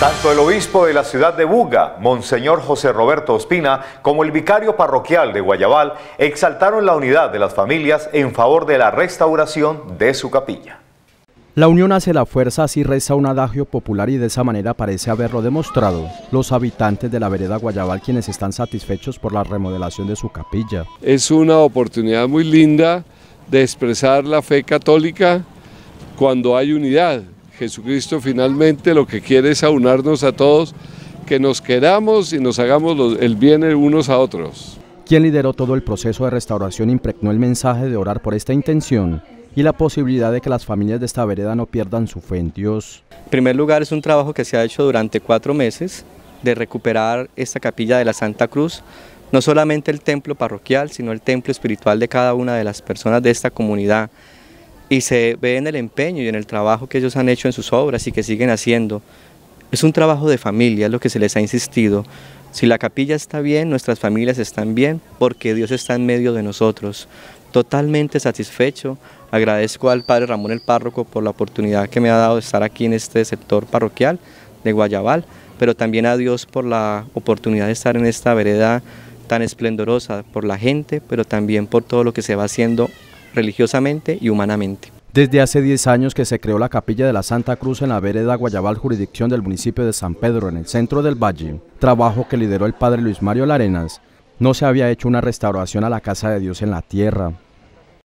Tanto el obispo de la ciudad de Buga, Monseñor José Roberto Ospina, como el vicario parroquial de Guayabal exaltaron la unidad de las familias en favor de la restauración de su capilla. La unión hace la fuerza, así reza un adagio popular y de esa manera parece haberlo demostrado los habitantes de la vereda Guayabal quienes están satisfechos por la remodelación de su capilla. Es una oportunidad muy linda de expresar la fe católica cuando hay unidad, Jesucristo finalmente lo que quiere es aunarnos a todos, que nos quedamos y nos hagamos el bien unos a otros. Quien lideró todo el proceso de restauración impregnó el mensaje de orar por esta intención y la posibilidad de que las familias de esta vereda no pierdan su fe en Dios. En primer lugar es un trabajo que se ha hecho durante cuatro meses de recuperar esta capilla de la Santa Cruz, no solamente el templo parroquial, sino el templo espiritual de cada una de las personas de esta comunidad y se ve en el empeño y en el trabajo que ellos han hecho en sus obras y que siguen haciendo. Es un trabajo de familia, es lo que se les ha insistido. Si la capilla está bien, nuestras familias están bien, porque Dios está en medio de nosotros. Totalmente satisfecho, agradezco al Padre Ramón el Párroco por la oportunidad que me ha dado de estar aquí en este sector parroquial de Guayabal, pero también a Dios por la oportunidad de estar en esta vereda tan esplendorosa, por la gente, pero también por todo lo que se va haciendo religiosamente y humanamente. Desde hace 10 años que se creó la Capilla de la Santa Cruz en la vereda Guayabal, jurisdicción del municipio de San Pedro, en el centro del valle, trabajo que lideró el padre Luis Mario Larenas, no se había hecho una restauración a la Casa de Dios en la tierra,